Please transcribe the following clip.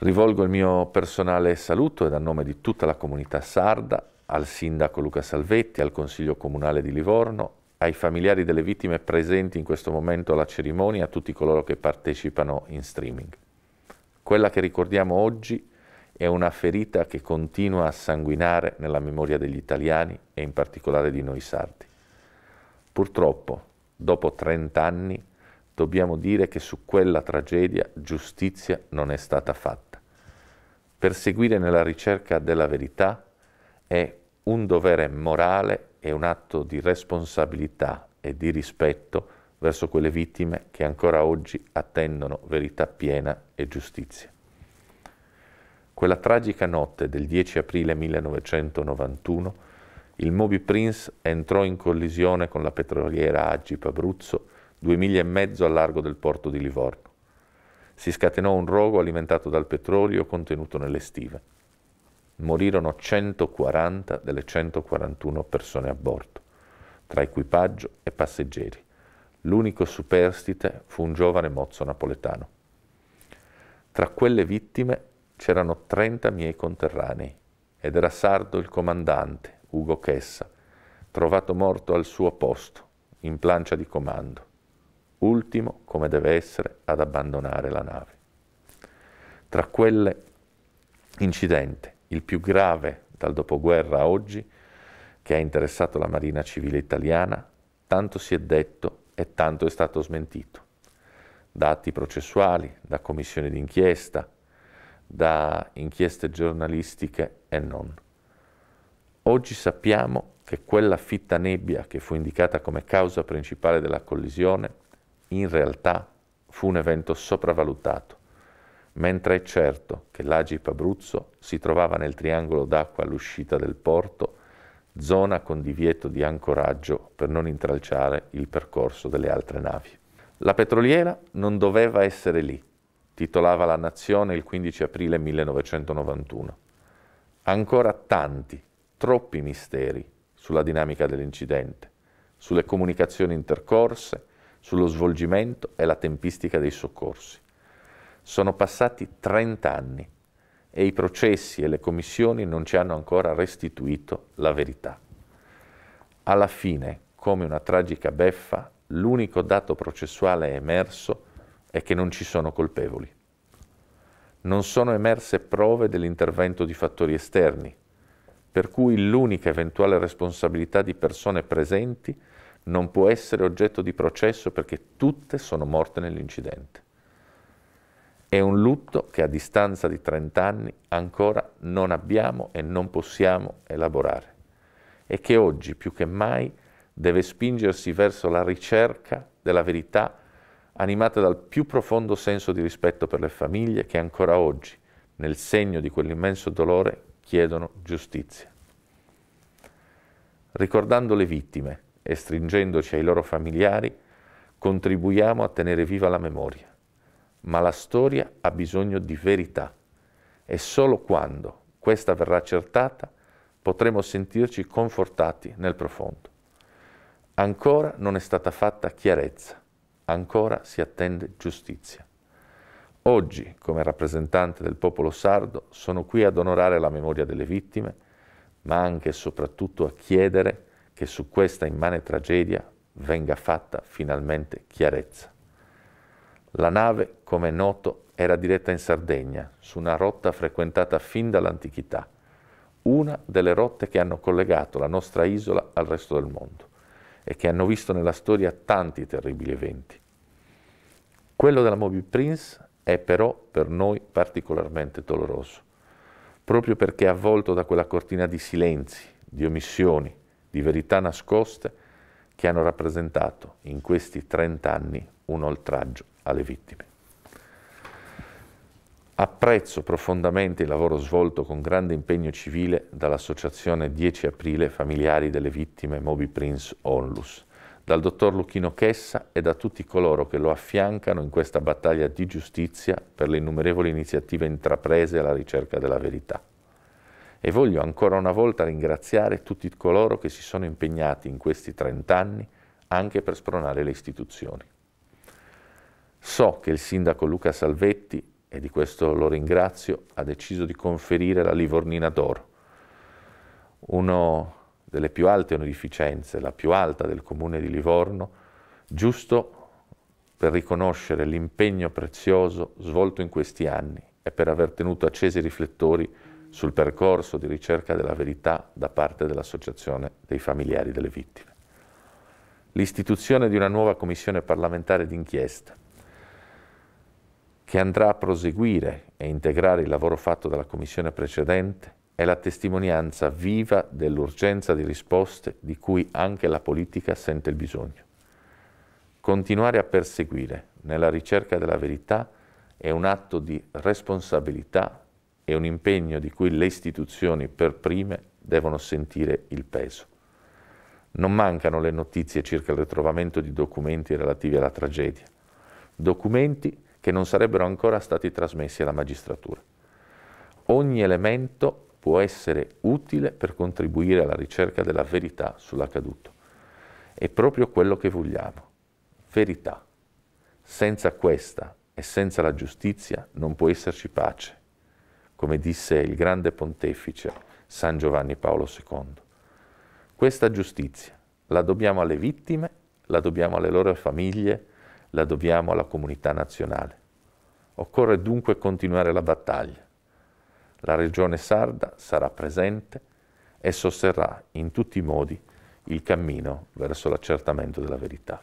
Rivolgo il mio personale saluto ed a nome di tutta la comunità sarda, al sindaco Luca Salvetti, al Consiglio Comunale di Livorno, ai familiari delle vittime presenti in questo momento alla cerimonia, a tutti coloro che partecipano in streaming. Quella che ricordiamo oggi è una ferita che continua a sanguinare nella memoria degli italiani e in particolare di noi sardi. Purtroppo, dopo 30 anni, dobbiamo dire che su quella tragedia giustizia non è stata fatta. Perseguire nella ricerca della verità è un dovere morale e un atto di responsabilità e di rispetto verso quelle vittime che ancora oggi attendono verità piena e giustizia. Quella tragica notte del 10 aprile 1991, il Moby Prince entrò in collisione con la petroliera Agip Abruzzo, due miglia e mezzo a largo del porto di Livorno si scatenò un rogo alimentato dal petrolio contenuto nelle stive. Morirono 140 delle 141 persone a bordo, tra equipaggio e passeggeri. L'unico superstite fu un giovane mozzo napoletano. Tra quelle vittime c'erano 30 miei conterranei ed era sardo il comandante, Ugo Chessa, trovato morto al suo posto, in plancia di comando ultimo come deve essere ad abbandonare la nave. Tra quelle incidente, il più grave dal dopoguerra a oggi, che ha interessato la Marina Civile Italiana, tanto si è detto e tanto è stato smentito. Da atti processuali, da commissioni d'inchiesta, da inchieste giornalistiche e non. Oggi sappiamo che quella fitta nebbia che fu indicata come causa principale della collisione in realtà fu un evento sopravvalutato, mentre è certo che l'Agip Abruzzo si trovava nel triangolo d'acqua all'uscita del porto, zona con divieto di ancoraggio per non intralciare il percorso delle altre navi. La petroliera non doveva essere lì, titolava la Nazione il 15 aprile 1991. Ancora tanti, troppi misteri sulla dinamica dell'incidente, sulle comunicazioni intercorse, sullo svolgimento e la tempistica dei soccorsi. Sono passati 30 anni e i processi e le commissioni non ci hanno ancora restituito la verità. Alla fine, come una tragica beffa, l'unico dato processuale emerso è che non ci sono colpevoli. Non sono emerse prove dell'intervento di fattori esterni, per cui l'unica eventuale responsabilità di persone presenti non può essere oggetto di processo perché tutte sono morte nell'incidente. È un lutto che a distanza di 30 anni ancora non abbiamo e non possiamo elaborare e che oggi più che mai deve spingersi verso la ricerca della verità animata dal più profondo senso di rispetto per le famiglie che ancora oggi, nel segno di quell'immenso dolore, chiedono giustizia. Ricordando le vittime, e stringendoci ai loro familiari, contribuiamo a tenere viva la memoria. Ma la storia ha bisogno di verità e solo quando questa verrà accertata potremo sentirci confortati nel profondo. Ancora non è stata fatta chiarezza, ancora si attende giustizia. Oggi, come rappresentante del popolo sardo, sono qui ad onorare la memoria delle vittime, ma anche e soprattutto a chiedere che su questa immane tragedia venga fatta finalmente chiarezza. La nave, come è noto, era diretta in Sardegna, su una rotta frequentata fin dall'antichità, una delle rotte che hanno collegato la nostra isola al resto del mondo e che hanno visto nella storia tanti terribili eventi. Quello della Moby Prince è però per noi particolarmente doloroso, proprio perché è avvolto da quella cortina di silenzi, di omissioni, di verità nascoste che hanno rappresentato in questi 30 anni un oltraggio alle vittime. Apprezzo profondamente il lavoro svolto con grande impegno civile dall'Associazione 10 Aprile Familiari delle Vittime Moby Prince Onlus, dal dottor Luchino Chessa e da tutti coloro che lo affiancano in questa battaglia di giustizia per le innumerevoli iniziative intraprese alla ricerca della verità e voglio ancora una volta ringraziare tutti coloro che si sono impegnati in questi 30 anni anche per spronare le istituzioni. So che il sindaco Luca Salvetti, e di questo lo ringrazio, ha deciso di conferire la Livornina d'Oro, una delle più alte onorificenze, la più alta del comune di Livorno, giusto per riconoscere l'impegno prezioso svolto in questi anni e per aver tenuto accesi i riflettori sul percorso di ricerca della verità da parte dell'Associazione dei familiari delle vittime. L'istituzione di una nuova commissione parlamentare d'inchiesta che andrà a proseguire e integrare il lavoro fatto dalla commissione precedente è la testimonianza viva dell'urgenza di risposte di cui anche la politica sente il bisogno. Continuare a perseguire nella ricerca della verità è un atto di responsabilità è un impegno di cui le istituzioni per prime devono sentire il peso. Non mancano le notizie circa il ritrovamento di documenti relativi alla tragedia, documenti che non sarebbero ancora stati trasmessi alla magistratura. Ogni elemento può essere utile per contribuire alla ricerca della verità sull'accaduto. È proprio quello che vogliamo, verità. Senza questa e senza la giustizia non può esserci pace come disse il grande pontefice San Giovanni Paolo II. Questa giustizia la dobbiamo alle vittime, la dobbiamo alle loro famiglie, la dobbiamo alla comunità nazionale. Occorre dunque continuare la battaglia. La regione sarda sarà presente e sosterrà in tutti i modi il cammino verso l'accertamento della verità.